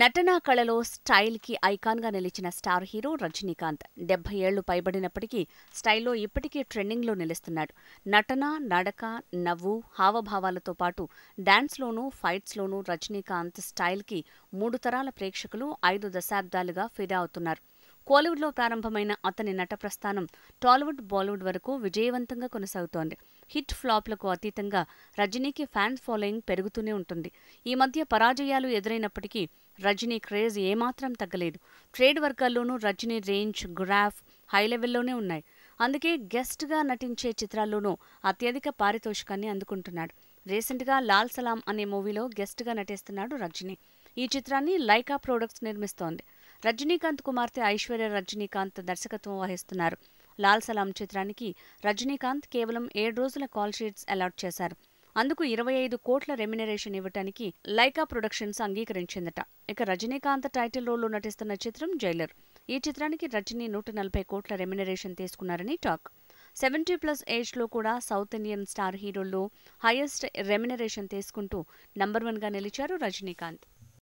నటనా కళలో స్టైల్కి ఐకాన్గా నిలిచిన స్టార్ హీరో రజనీకాంత్ డెబ్బై ఏళ్లు పైబడినప్పటికీ స్టైల్లో ఇప్పటికీ ట్రెండింగ్లో నిలుస్తున్నాడు నటన నడక నవ్వు హావభావాలతో పాటు డాన్స్లోనూ ఫైట్స్లోనూ రజనీకాంత్ స్టైల్కి మూడు తరాల ప్రేక్షకులు ఐదు దశాబ్దాలుగా ఫిదా అవుతున్నారు కోలీవుడ్లో ప్రారంభమైన అతని నట ప్రస్థానం టాలీవుడ్ బాలీవుడ్ వరకు విజయవంతంగా కొనసాగుతోంది హిట్ ఫ్లాప్లకు అతీతంగా రజనీకి ఫ్యాన్స్ ఫాలోయింగ్ పెరుగుతూనే ఉంటుంది ఈ మధ్య పరాజయాలు ఎదురైనప్పటికీ రజనీ క్రేజ్ ఏమాత్రం తగ్గలేదు ట్రేడ్ వర్గాల్లోనూ రజనీ రేంజ్ గ్రాఫ్ హై లెవెల్లోనే ఉన్నాయి అందుకే గెస్ట్గా నటించే చిత్రాల్లోనూ అత్యధిక పారితోషికాన్ని అందుకుంటున్నాడు రీసెంట్గా లాల్ సలాం అనే మూవీలో గెస్ట్గా నటిస్తున్నాడు రజనీ ఈ చిత్రాన్ని లైకా ప్రొడక్ట్స్ నిర్మిస్తోంది రజనీకాంత్ కుమార్తె ఐశ్వర్య రజనీకాంత్ దర్శకత్వం వహిస్తున్నారు లాల్ సలాం చిత్రానికి రజనీకాంత్ కేవలం ఏడు రోజుల కాల్ షీట్స్ అలాట్ చేశారు అందుకు ఇరవై ఐదు కోట్ల రెమ్యునరేషన్ ఇవ్వటానికి లైకా ప్రొడక్షన్స్ అంగీకరించిందట ఇక రజనీకాంత్ టైటిల్ రోల్లో నటిస్తున్న చిత్రం జైలర్ ఈ చిత్రానికి రజనీ నూట నలభై కోట్ల రెమ్యునరేషన్ తీసుకున్నారని టాక్ సెవెంటీ ప్లస్ ఏజ్లో కూడా సౌత్ ఇండియన్ స్టార్ హీరోల్లో హైయెస్ట్ రెమ్యునరేషన్ తీసుకుంటూ నంబర్ వన్గా నిలిచారు రజనీకాంత్